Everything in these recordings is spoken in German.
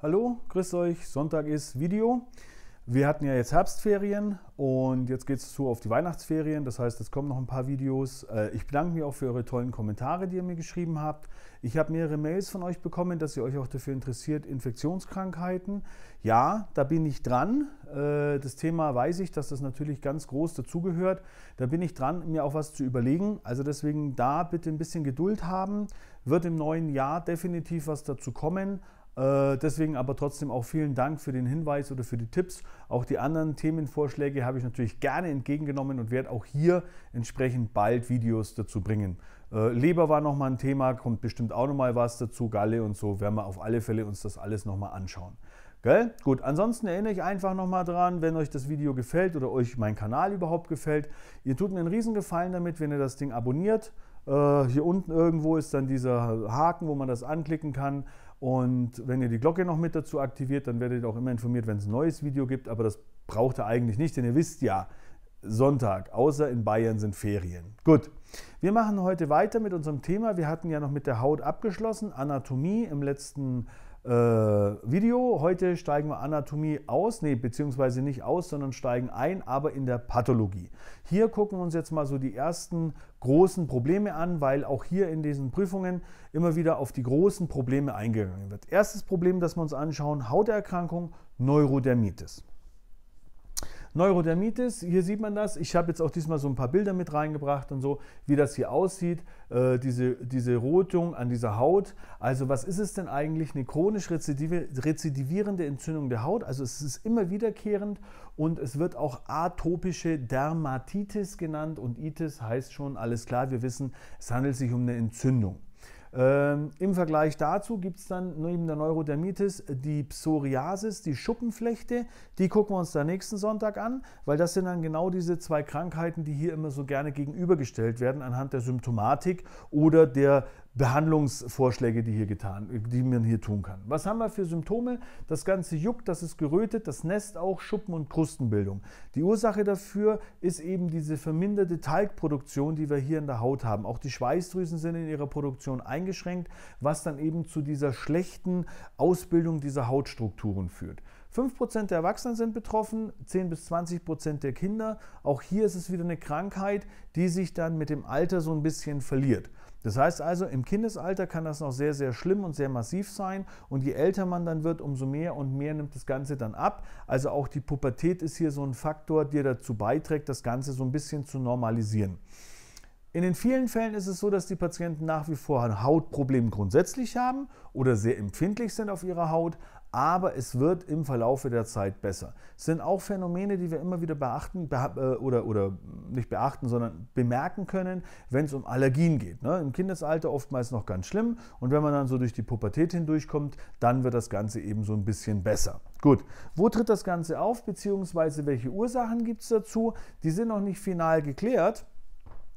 Hallo, grüß euch, Sonntag ist Video. Wir hatten ja jetzt Herbstferien und jetzt geht es zu auf die Weihnachtsferien. Das heißt, es kommen noch ein paar Videos. Äh, ich bedanke mich auch für eure tollen Kommentare, die ihr mir geschrieben habt. Ich habe mehrere Mails von euch bekommen, dass ihr euch auch dafür interessiert, Infektionskrankheiten. Ja, da bin ich dran. Äh, das Thema weiß ich, dass das natürlich ganz groß dazugehört. Da bin ich dran, mir auch was zu überlegen. Also deswegen da bitte ein bisschen Geduld haben. Wird im neuen Jahr definitiv was dazu kommen. Äh, deswegen aber trotzdem auch vielen Dank für den Hinweis oder für die Tipps. Auch die anderen Themenvorschläge habe ich natürlich gerne entgegengenommen und werde auch hier entsprechend bald Videos dazu bringen. Äh, Leber war nochmal ein Thema, kommt bestimmt auch nochmal was dazu, Galle und so, werden wir auf alle Fälle uns das alles nochmal anschauen. Gell? Gut, ansonsten erinnere ich einfach nochmal dran, wenn euch das Video gefällt oder euch mein Kanal überhaupt gefällt, ihr tut mir einen Riesengefallen damit, wenn ihr das Ding abonniert. Äh, hier unten irgendwo ist dann dieser Haken, wo man das anklicken kann. Und wenn ihr die Glocke noch mit dazu aktiviert, dann werdet ihr auch immer informiert, wenn es ein neues Video gibt. Aber das braucht ihr eigentlich nicht, denn ihr wisst ja, Sonntag, außer in Bayern sind Ferien. Gut, wir machen heute weiter mit unserem Thema. Wir hatten ja noch mit der Haut abgeschlossen, Anatomie im letzten äh, Video. Heute steigen wir Anatomie aus, nee, beziehungsweise nicht aus, sondern steigen ein, aber in der Pathologie. Hier gucken wir uns jetzt mal so die ersten großen Probleme an, weil auch hier in diesen Prüfungen immer wieder auf die großen Probleme eingegangen wird. Erstes Problem, das wir uns anschauen, Hauterkrankung, Neurodermitis. Neurodermitis, hier sieht man das. Ich habe jetzt auch diesmal so ein paar Bilder mit reingebracht und so, wie das hier aussieht, äh, diese, diese Rotung an dieser Haut. Also was ist es denn eigentlich? Eine chronisch rezidivierende Entzündung der Haut. Also es ist immer wiederkehrend und es wird auch atopische Dermatitis genannt und Itis heißt schon, alles klar, wir wissen, es handelt sich um eine Entzündung. Ähm, Im Vergleich dazu gibt es dann neben der Neurodermitis die Psoriasis, die Schuppenflechte. Die gucken wir uns dann nächsten Sonntag an, weil das sind dann genau diese zwei Krankheiten, die hier immer so gerne gegenübergestellt werden anhand der Symptomatik oder der Behandlungsvorschläge, die, hier getan, die man hier tun kann. Was haben wir für Symptome? Das Ganze juckt, das ist gerötet, das Nest auch, Schuppen- und Krustenbildung. Die Ursache dafür ist eben diese verminderte Talgproduktion, die wir hier in der Haut haben. Auch die Schweißdrüsen sind in ihrer Produktion eingeschränkt, was dann eben zu dieser schlechten Ausbildung dieser Hautstrukturen führt. 5% der Erwachsenen sind betroffen, 10 bis 20% der Kinder. Auch hier ist es wieder eine Krankheit, die sich dann mit dem Alter so ein bisschen verliert. Das heißt also, im Kindesalter kann das noch sehr, sehr schlimm und sehr massiv sein. Und je älter man dann wird, umso mehr und mehr nimmt das Ganze dann ab. Also auch die Pubertät ist hier so ein Faktor, der dazu beiträgt, das Ganze so ein bisschen zu normalisieren. In den vielen Fällen ist es so, dass die Patienten nach wie vor ein Hautproblem grundsätzlich haben oder sehr empfindlich sind auf ihrer Haut, aber es wird im Verlaufe der Zeit besser. Es sind auch Phänomene, die wir immer wieder beachten äh, oder, oder nicht beachten, sondern bemerken können, wenn es um Allergien geht. Ne? Im Kindesalter oftmals noch ganz schlimm und wenn man dann so durch die Pubertät hindurchkommt, dann wird das Ganze eben so ein bisschen besser. Gut, wo tritt das Ganze auf, beziehungsweise welche Ursachen gibt es dazu? Die sind noch nicht final geklärt.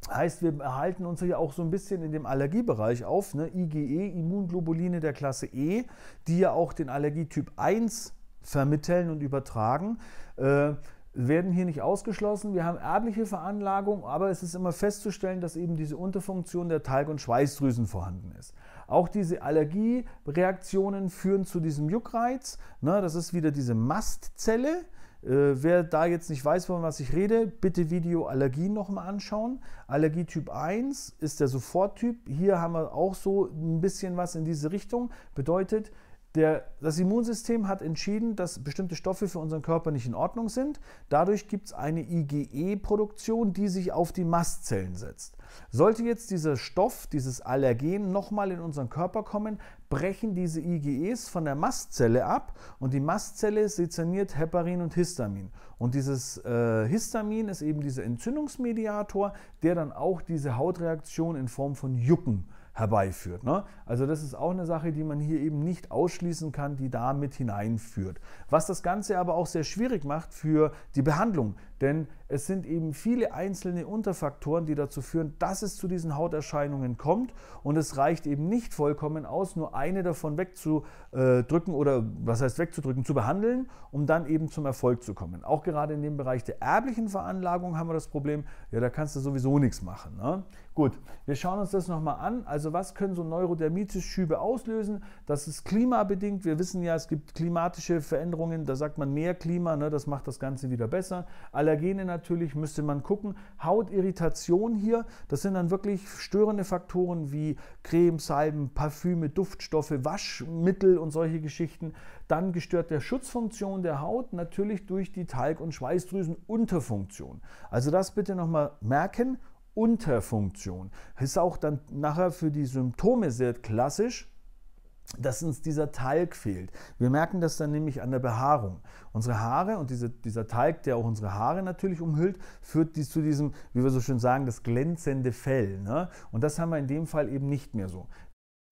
Heißt, wir halten uns ja auch so ein bisschen in dem Allergiebereich auf, ne? IgE, Immunglobuline der Klasse E, die ja auch den Allergietyp 1 vermitteln und übertragen. Äh, werden hier nicht ausgeschlossen. Wir haben erbliche Veranlagung, aber es ist immer festzustellen, dass eben diese Unterfunktion der Talg- und Schweißdrüsen vorhanden ist. Auch diese Allergiereaktionen führen zu diesem Juckreiz. Ne? Das ist wieder diese Mastzelle, äh, wer da jetzt nicht weiß, von was ich rede, bitte Video Allergien nochmal anschauen. Allergie Typ 1 ist der Soforttyp. Hier haben wir auch so ein bisschen was in diese Richtung. Bedeutet, der, das Immunsystem hat entschieden, dass bestimmte Stoffe für unseren Körper nicht in Ordnung sind. Dadurch gibt es eine IgE-Produktion, die sich auf die Mastzellen setzt. Sollte jetzt dieser Stoff, dieses Allergen nochmal in unseren Körper kommen, brechen diese IgEs von der Mastzelle ab und die Mastzelle sezerniert Heparin und Histamin. Und dieses äh, Histamin ist eben dieser Entzündungsmediator, der dann auch diese Hautreaktion in Form von Jucken herbeiführt. Ne? Also das ist auch eine Sache, die man hier eben nicht ausschließen kann, die da mit hineinführt. Was das Ganze aber auch sehr schwierig macht für die Behandlung, denn es sind eben viele einzelne Unterfaktoren, die dazu führen, dass es zu diesen Hauterscheinungen kommt. Und es reicht eben nicht vollkommen aus, nur eine davon wegzudrücken oder was heißt wegzudrücken, zu behandeln, um dann eben zum Erfolg zu kommen. Auch gerade in dem Bereich der erblichen Veranlagung haben wir das Problem, ja, da kannst du sowieso nichts machen. Ne? Gut, wir schauen uns das nochmal an. Also was können so Neurodermitis-Schübe auslösen? Das ist klimabedingt. Wir wissen ja, es gibt klimatische Veränderungen. Da sagt man mehr Klima, ne? das macht das Ganze wieder besser. Allergene natürlich natürlich müsste man gucken, Hautirritation hier, das sind dann wirklich störende Faktoren wie Creme, Salben, Parfüme, Duftstoffe, Waschmittel und solche Geschichten. Dann gestört der Schutzfunktion der Haut natürlich durch die Talg- und Schweißdrüsenunterfunktion. Also das bitte nochmal merken. Unterfunktion. Ist auch dann nachher für die Symptome sehr klassisch dass uns dieser Talg fehlt. Wir merken das dann nämlich an der Behaarung. Unsere Haare und diese, dieser Talg, der auch unsere Haare natürlich umhüllt, führt dies zu diesem, wie wir so schön sagen, das glänzende Fell. Ne? Und das haben wir in dem Fall eben nicht mehr so.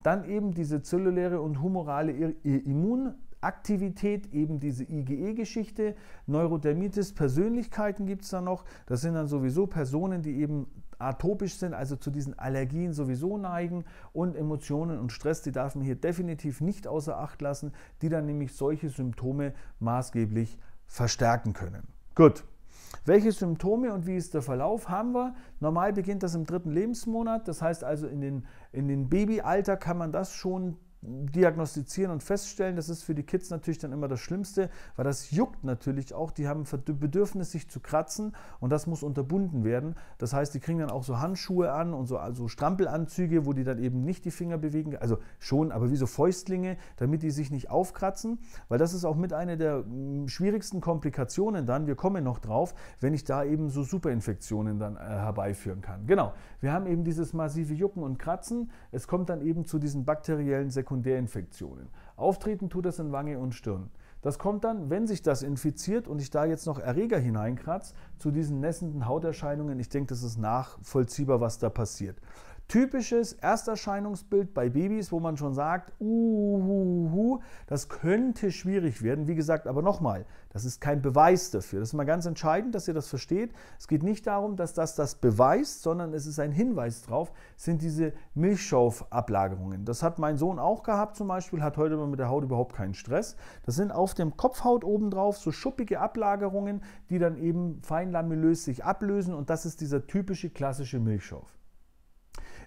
Dann eben diese zelluläre und humorale Immunaktivität, eben diese IgE-Geschichte, Neurodermitis, Persönlichkeiten gibt es da noch. Das sind dann sowieso Personen, die eben atopisch sind, also zu diesen Allergien sowieso neigen und Emotionen und Stress, die darf man hier definitiv nicht außer Acht lassen, die dann nämlich solche Symptome maßgeblich verstärken können. Gut. Welche Symptome und wie ist der Verlauf haben wir? Normal beginnt das im dritten Lebensmonat, das heißt also in den, in den Babyalter kann man das schon diagnostizieren und feststellen, das ist für die Kids natürlich dann immer das Schlimmste, weil das juckt natürlich auch, die haben ein Bedürfnis, sich zu kratzen und das muss unterbunden werden. Das heißt, die kriegen dann auch so Handschuhe an und so also Strampelanzüge, wo die dann eben nicht die Finger bewegen, also schon, aber wie so Fäustlinge, damit die sich nicht aufkratzen, weil das ist auch mit einer der hm, schwierigsten Komplikationen dann, wir kommen noch drauf, wenn ich da eben so Superinfektionen dann äh, herbeiführen kann. Genau, wir haben eben dieses massive Jucken und Kratzen, es kommt dann eben zu diesen bakteriellen Sekundärfaktoren Sekundärinfektionen. Auftreten tut das in Wange und Stirn. Das kommt dann, wenn sich das infiziert und ich da jetzt noch Erreger hineinkratze, zu diesen nässenden Hauterscheinungen. Ich denke, das ist nachvollziehbar, was da passiert typisches Ersterscheinungsbild bei Babys, wo man schon sagt, uhuhu, das könnte schwierig werden. Wie gesagt, aber nochmal, das ist kein Beweis dafür. Das ist mal ganz entscheidend, dass ihr das versteht. Es geht nicht darum, dass das das beweist, sondern es ist ein Hinweis drauf, sind diese Milchschaufablagerungen. Das hat mein Sohn auch gehabt zum Beispiel, hat heute mit der Haut überhaupt keinen Stress. Das sind auf dem Kopfhaut obendrauf so schuppige Ablagerungen, die dann eben fein sich ablösen und das ist dieser typische klassische Milchschauf.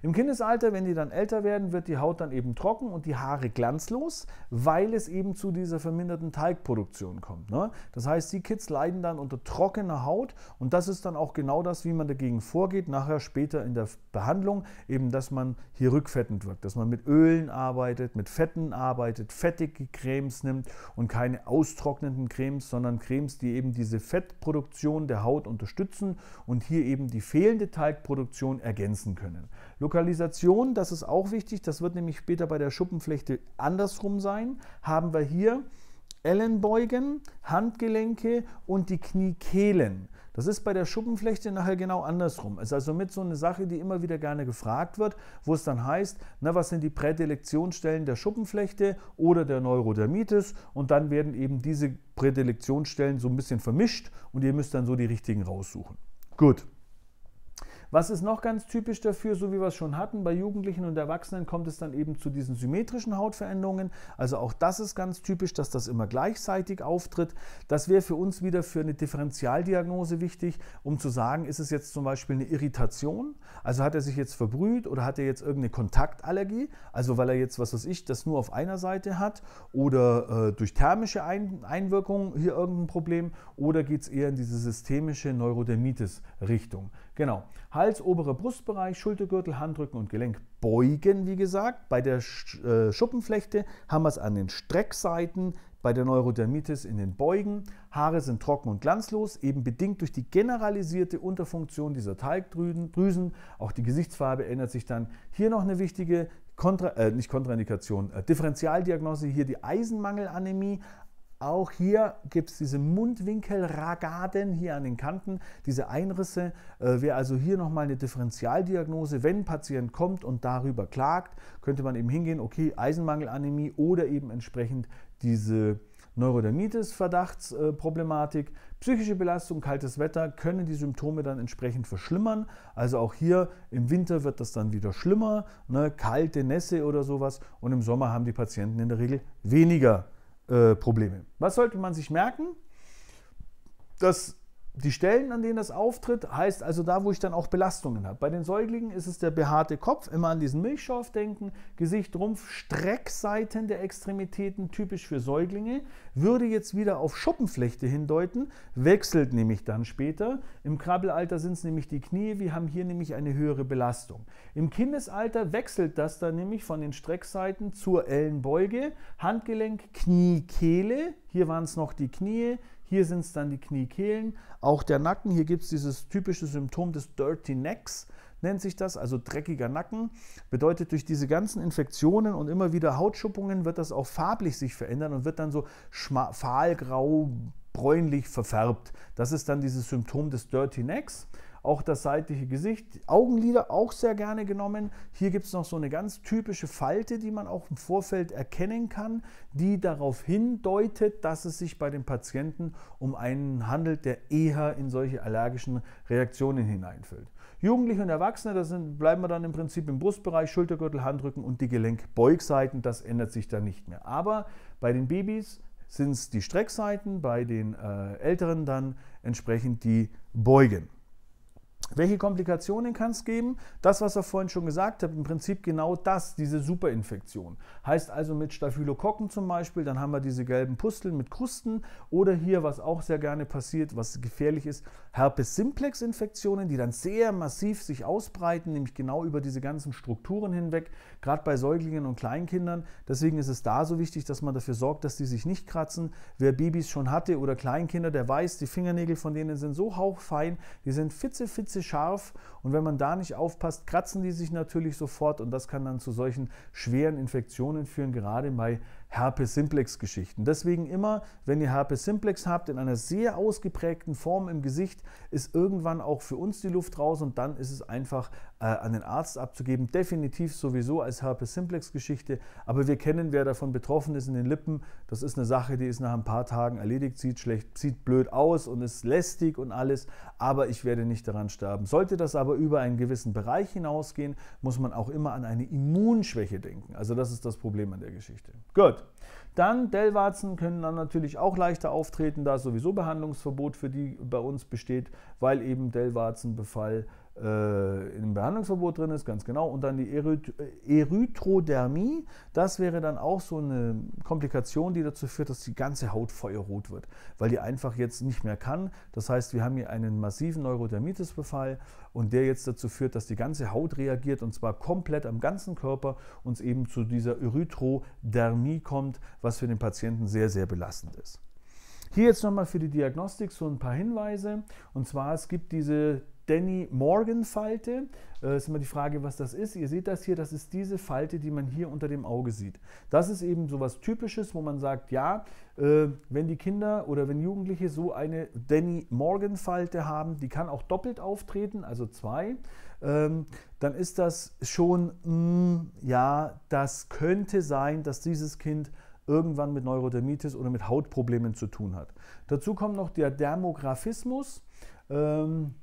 Im Kindesalter, wenn die dann älter werden, wird die Haut dann eben trocken und die Haare glanzlos, weil es eben zu dieser verminderten Teigproduktion kommt. Ne? Das heißt, die Kids leiden dann unter trockener Haut und das ist dann auch genau das, wie man dagegen vorgeht, nachher später in der Behandlung, eben, dass man hier rückfettend wirkt, dass man mit Ölen arbeitet, mit Fetten arbeitet, fettige Cremes nimmt und keine austrocknenden Cremes, sondern Cremes, die eben diese Fettproduktion der Haut unterstützen und hier eben die fehlende Teigproduktion ergänzen können. Lokalisation, das ist auch wichtig. Das wird nämlich später bei der Schuppenflechte andersrum sein. Haben wir hier Ellenbeugen, Handgelenke und die Kniekehlen. Das ist bei der Schuppenflechte nachher genau andersrum. Ist also mit so eine Sache, die immer wieder gerne gefragt wird, wo es dann heißt, na, was sind die Prädilektionsstellen der Schuppenflechte oder der Neurodermitis und dann werden eben diese Prädilektionsstellen so ein bisschen vermischt und ihr müsst dann so die richtigen raussuchen. Gut. Was ist noch ganz typisch dafür, so wie wir es schon hatten, bei Jugendlichen und Erwachsenen kommt es dann eben zu diesen symmetrischen Hautveränderungen. Also auch das ist ganz typisch, dass das immer gleichzeitig auftritt. Das wäre für uns wieder für eine Differentialdiagnose wichtig, um zu sagen, ist es jetzt zum Beispiel eine Irritation? Also hat er sich jetzt verbrüht oder hat er jetzt irgendeine Kontaktallergie? Also weil er jetzt, was weiß ich, das nur auf einer Seite hat oder äh, durch thermische Ein Einwirkung hier irgendein Problem oder geht es eher in diese systemische Neurodermitis-Richtung? Genau. Hals, obere Brustbereich, Schultergürtel, Handrücken und Gelenk beugen, wie gesagt. Bei der äh, Schuppenflechte haben wir es an den Streckseiten, bei der Neurodermitis in den Beugen. Haare sind trocken und glanzlos, eben bedingt durch die generalisierte Unterfunktion dieser Talgdrüsen. Auch die Gesichtsfarbe ändert sich dann. Hier noch eine wichtige Kontra, äh, nicht Kontraindikation, äh, Differentialdiagnose, hier die Eisenmangelanämie, auch hier gibt es diese Mundwinkelragaden hier an den Kanten, diese Einrisse. Äh, Wäre also hier nochmal eine Differentialdiagnose. Wenn ein Patient kommt und darüber klagt, könnte man eben hingehen, okay, Eisenmangelanämie oder eben entsprechend diese Neurodermitis-Verdachtsproblematik. Psychische Belastung, kaltes Wetter können die Symptome dann entsprechend verschlimmern. Also auch hier im Winter wird das dann wieder schlimmer, ne? kalte Nässe oder sowas. Und im Sommer haben die Patienten in der Regel weniger äh, Probleme. Was sollte man sich merken? Dass die Stellen, an denen das auftritt, heißt also da, wo ich dann auch Belastungen habe. Bei den Säuglingen ist es der behaarte Kopf, immer an diesen Milchschorf denken, Gesicht, Rumpf, Streckseiten der Extremitäten, typisch für Säuglinge, würde jetzt wieder auf Schuppenflechte hindeuten, wechselt nämlich dann später. Im Krabbelalter sind es nämlich die Knie, wir haben hier nämlich eine höhere Belastung. Im Kindesalter wechselt das dann nämlich von den Streckseiten zur Ellenbeuge, Handgelenk, Knie, Kehle, hier waren es noch die Knie, hier sind es dann die Kniekehlen, auch der Nacken. Hier gibt es dieses typische Symptom des Dirty Necks, nennt sich das, also dreckiger Nacken. Bedeutet, durch diese ganzen Infektionen und immer wieder Hautschuppungen wird das auch farblich sich verändern und wird dann so fahlgrau, bräunlich verfärbt. Das ist dann dieses Symptom des Dirty Necks. Auch das seitliche Gesicht, Augenlider auch sehr gerne genommen. Hier gibt es noch so eine ganz typische Falte, die man auch im Vorfeld erkennen kann, die darauf hindeutet, dass es sich bei den Patienten um einen handelt, der eher in solche allergischen Reaktionen hineinfällt. Jugendliche und Erwachsene, das sind, bleiben wir dann im Prinzip im Brustbereich, Schultergürtel, Handrücken und die Gelenkbeugseiten, das ändert sich dann nicht mehr. Aber bei den Babys sind es die Streckseiten, bei den äh, Älteren dann entsprechend die Beugen. Welche Komplikationen kann es geben? Das, was ich vorhin schon gesagt habe, im Prinzip genau das, diese Superinfektion. Heißt also mit Staphylokokken zum Beispiel, dann haben wir diese gelben Pusteln mit Krusten oder hier, was auch sehr gerne passiert, was gefährlich ist, Herpes-Simplex-Infektionen, die dann sehr massiv sich ausbreiten, nämlich genau über diese ganzen Strukturen hinweg, gerade bei Säuglingen und Kleinkindern. Deswegen ist es da so wichtig, dass man dafür sorgt, dass die sich nicht kratzen. Wer Babys schon hatte oder Kleinkinder, der weiß, die Fingernägel von denen sind so hauchfein, die sind fitze, fitze scharf und wenn man da nicht aufpasst, kratzen die sich natürlich sofort und das kann dann zu solchen schweren Infektionen führen, gerade bei Herpes-Simplex-Geschichten. Deswegen immer, wenn ihr Herpes-Simplex habt, in einer sehr ausgeprägten Form im Gesicht, ist irgendwann auch für uns die Luft raus und dann ist es einfach äh, an den Arzt abzugeben. Definitiv sowieso als Herpes-Simplex-Geschichte, aber wir kennen, wer davon betroffen ist in den Lippen. Das ist eine Sache, die ist nach ein paar Tagen erledigt, sieht schlecht, sieht blöd aus und ist lästig und alles, aber ich werde nicht daran sterben. Sollte das aber über einen gewissen Bereich hinausgehen, muss man auch immer an eine Immunschwäche denken. Also das ist das Problem an der Geschichte. Gut. Dann Dellwarzen können dann natürlich auch leichter auftreten, da sowieso Behandlungsverbot für die bei uns besteht, weil eben Dellwarzenbefall äh, im Behandlungsverbot drin ist, ganz genau. Und dann die äh, Erythrodermie, das wäre dann auch so eine Komplikation, die dazu führt, dass die ganze Haut feuerrot wird, weil die einfach jetzt nicht mehr kann. Das heißt, wir haben hier einen massiven Neurodermitisbefall und der jetzt dazu führt, dass die ganze Haut reagiert und zwar komplett am ganzen Körper und es eben zu dieser Erythrodermie kommt, was für den Patienten sehr, sehr belastend ist. Hier jetzt nochmal für die Diagnostik so ein paar Hinweise. Und zwar, es gibt diese Danny Morgan Falte. Äh, ist immer die Frage, was das ist. Ihr seht das hier, das ist diese Falte, die man hier unter dem Auge sieht. Das ist eben so was Typisches, wo man sagt, ja, äh, wenn die Kinder oder wenn Jugendliche so eine Danny Morgan Falte haben, die kann auch doppelt auftreten, also zwei, ähm, dann ist das schon, mh, mm, ja, das könnte sein, dass dieses Kind irgendwann mit Neurodermitis oder mit Hautproblemen zu tun hat. Dazu kommt noch der Dermographismus. Ähm,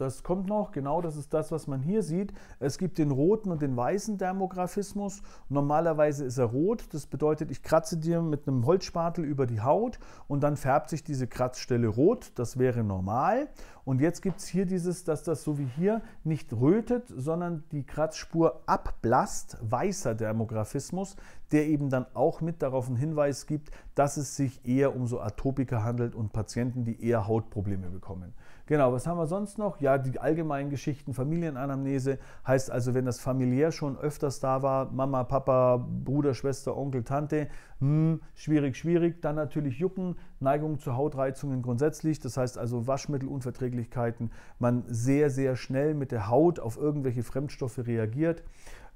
das kommt noch, genau das ist das, was man hier sieht. Es gibt den roten und den weißen Dermographismus. Normalerweise ist er rot, das bedeutet, ich kratze dir mit einem Holzspatel über die Haut und dann färbt sich diese Kratzstelle rot, das wäre normal. Und jetzt gibt es hier dieses, dass das so wie hier nicht rötet, sondern die Kratzspur abblasst, weißer Dermographismus, der eben dann auch mit darauf einen Hinweis gibt, dass es sich eher um so Atopiker handelt und Patienten, die eher Hautprobleme bekommen. Genau, was haben wir sonst noch? Ja, die allgemeinen Geschichten, Familienanamnese heißt also, wenn das familiär schon öfters da war, Mama, Papa, Bruder, Schwester, Onkel, Tante, hm, schwierig, schwierig. Dann natürlich Jucken, Neigung zu Hautreizungen grundsätzlich, das heißt also Waschmittelunverträglichkeiten, man sehr, sehr schnell mit der Haut auf irgendwelche Fremdstoffe reagiert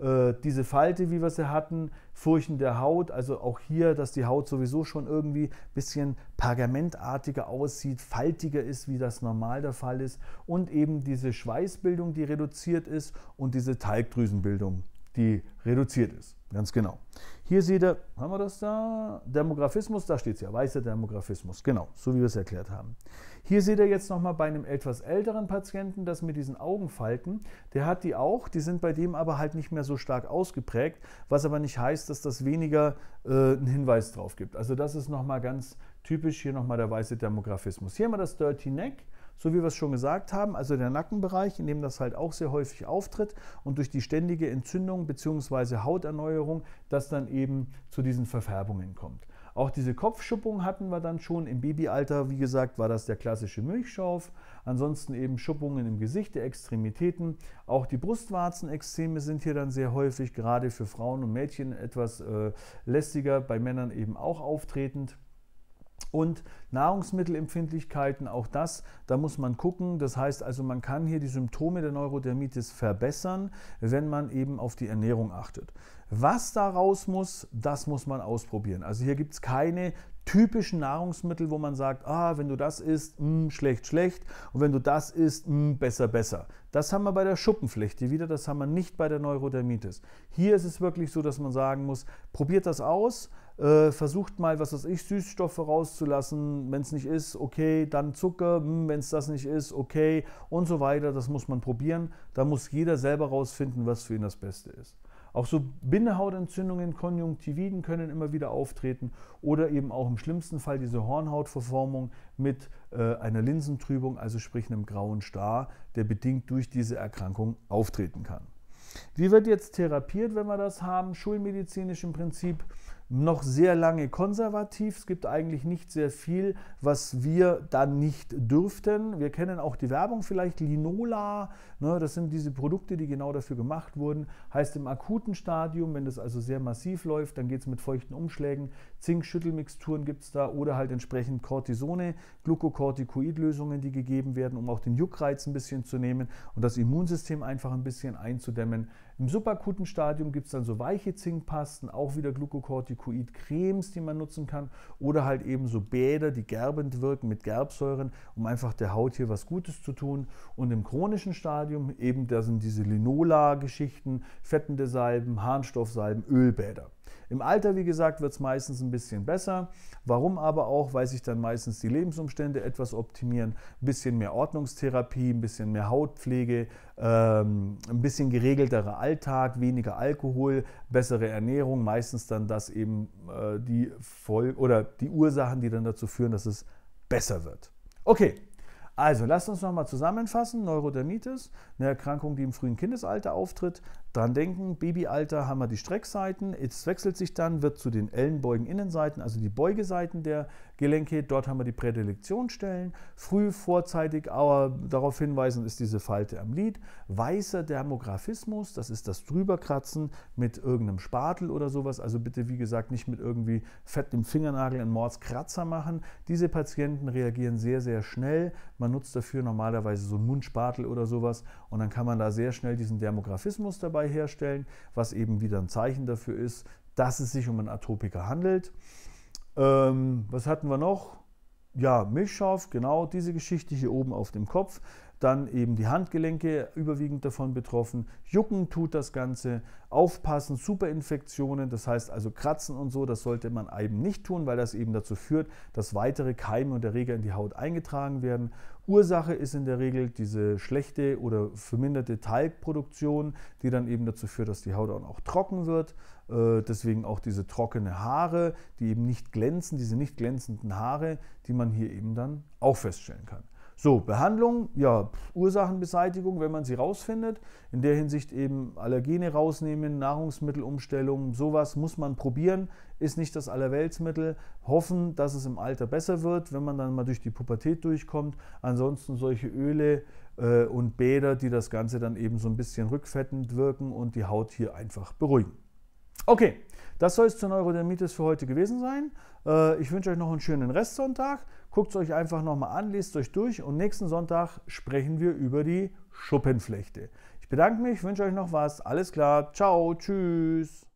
äh, diese Falte, wie wir sie hatten, Furchen der Haut, also auch hier, dass die Haut sowieso schon irgendwie ein bisschen pergamentartiger aussieht, faltiger ist, wie das normal der Fall ist und eben diese Schweißbildung, die reduziert ist und diese Talgdrüsenbildung, die reduziert ist. Ganz genau. Hier seht ihr, haben wir das da? Demographismus, da steht es ja, weißer Demographismus, genau, so wie wir es erklärt haben. Hier seht ihr jetzt nochmal bei einem etwas älteren Patienten, das mit diesen Augenfalten, der hat die auch, die sind bei dem aber halt nicht mehr so stark ausgeprägt, was aber nicht heißt, dass das weniger äh, einen Hinweis drauf gibt. Also das ist nochmal ganz typisch, hier nochmal der weiße Demographismus. Hier haben wir das Dirty Neck, so wie wir es schon gesagt haben, also der Nackenbereich, in dem das halt auch sehr häufig auftritt und durch die ständige Entzündung bzw. Hauterneuerung, das dann eben zu diesen Verfärbungen kommt. Auch diese Kopfschuppung hatten wir dann schon. Im Babyalter, wie gesagt, war das der klassische Milchschauf. Ansonsten eben Schuppungen im Gesicht, der Extremitäten. Auch die Brustwarzenextreme sind hier dann sehr häufig, gerade für Frauen und Mädchen etwas äh, lästiger, bei Männern eben auch auftretend. Und Nahrungsmittelempfindlichkeiten, auch das, da muss man gucken. Das heißt also, man kann hier die Symptome der Neurodermitis verbessern, wenn man eben auf die Ernährung achtet. Was daraus muss, das muss man ausprobieren. Also hier gibt es keine typischen Nahrungsmittel, wo man sagt, ah, wenn du das isst, mh, mm, schlecht, schlecht und wenn du das isst, mh, mm, besser, besser. Das haben wir bei der Schuppenflechte wieder, das haben wir nicht bei der Neurodermitis. Hier ist es wirklich so, dass man sagen muss, probiert das aus, äh, versucht mal, was weiß ich, Süßstoffe rauszulassen, wenn es nicht ist, okay, dann Zucker, mm, wenn es das nicht ist, okay und so weiter, das muss man probieren. Da muss jeder selber rausfinden, was für ihn das Beste ist. Auch so Bindehautentzündungen, Konjunktividen können immer wieder auftreten oder eben auch im schlimmsten Fall diese Hornhautverformung mit äh, einer Linsentrübung, also sprich einem grauen Star, der bedingt durch diese Erkrankung auftreten kann. Wie wird jetzt therapiert, wenn wir das haben? Schulmedizinisch im Prinzip noch sehr lange konservativ. Es gibt eigentlich nicht sehr viel, was wir dann nicht dürften. Wir kennen auch die Werbung vielleicht, Linola. Ne, das sind diese Produkte, die genau dafür gemacht wurden. Heißt im akuten Stadium, wenn das also sehr massiv läuft, dann geht es mit feuchten Umschlägen. Zinkschüttelmixturen gibt es da oder halt entsprechend Cortisone, Glukokortikoidlösungen, die gegeben werden, um auch den Juckreiz ein bisschen zu nehmen und das Immunsystem einfach ein bisschen einzudämmen. Im subakuten Stadium gibt es dann so weiche Zinkpasten, auch wieder Glucocorticoid-Cremes, die man nutzen kann oder halt eben so Bäder, die gerbend wirken mit Gerbsäuren, um einfach der Haut hier was Gutes zu tun. Und im chronischen Stadium eben, da sind diese Linola-Geschichten, fettende Salben, Harnstoffsalben, Ölbäder. Im Alter, wie gesagt, wird es meistens ein bisschen besser. Warum aber auch? Weil sich dann meistens die Lebensumstände etwas optimieren. Ein bisschen mehr Ordnungstherapie, ein bisschen mehr Hautpflege, ähm, ein bisschen geregelterer Alltag, weniger Alkohol, bessere Ernährung. Meistens dann das eben äh, die Voll oder die Ursachen, die dann dazu führen, dass es besser wird. Okay, also lasst uns nochmal zusammenfassen. Neurodermitis, eine Erkrankung, die im frühen Kindesalter auftritt, Dran denken, Babyalter haben wir die Streckseiten, es wechselt sich dann, wird zu den Ellenbeugen innenseiten also die Beugeseiten der Gelenke, dort haben wir die Prädilektionsstellen. Früh, vorzeitig, aber darauf hinweisen ist diese Falte am Lid. Weißer Dermographismus, das ist das Drüberkratzen mit irgendeinem Spatel oder sowas, also bitte wie gesagt nicht mit irgendwie fettem Fingernagel einen Mordskratzer machen. Diese Patienten reagieren sehr, sehr schnell. Man nutzt dafür normalerweise so einen Mundspatel oder sowas und dann kann man da sehr schnell diesen Dermographismus dabei herstellen, was eben wieder ein Zeichen dafür ist, dass es sich um einen Atopiker handelt. Ähm, was hatten wir noch? Ja, Milchschorf, genau diese Geschichte hier oben auf dem Kopf dann eben die Handgelenke überwiegend davon betroffen. Jucken tut das Ganze. Aufpassen, Superinfektionen, das heißt also Kratzen und so, das sollte man eben nicht tun, weil das eben dazu führt, dass weitere Keime und Erreger in die Haut eingetragen werden. Ursache ist in der Regel diese schlechte oder verminderte Talgproduktion, die dann eben dazu führt, dass die Haut dann auch trocken wird. Äh, deswegen auch diese trockene Haare, die eben nicht glänzen, diese nicht glänzenden Haare, die man hier eben dann auch feststellen kann. So, Behandlung, ja, Ursachenbeseitigung, wenn man sie rausfindet. In der Hinsicht eben Allergene rausnehmen, Nahrungsmittelumstellung, sowas muss man probieren, ist nicht das Allerweltsmittel. Hoffen, dass es im Alter besser wird, wenn man dann mal durch die Pubertät durchkommt. Ansonsten solche Öle äh, und Bäder, die das Ganze dann eben so ein bisschen rückfettend wirken und die Haut hier einfach beruhigen. Okay, das soll es zur Neurodermitis für heute gewesen sein. Äh, ich wünsche euch noch einen schönen Restsonntag. Guckt es euch einfach nochmal an, lest euch durch und nächsten Sonntag sprechen wir über die Schuppenflechte. Ich bedanke mich, wünsche euch noch was. Alles klar. Ciao, tschüss.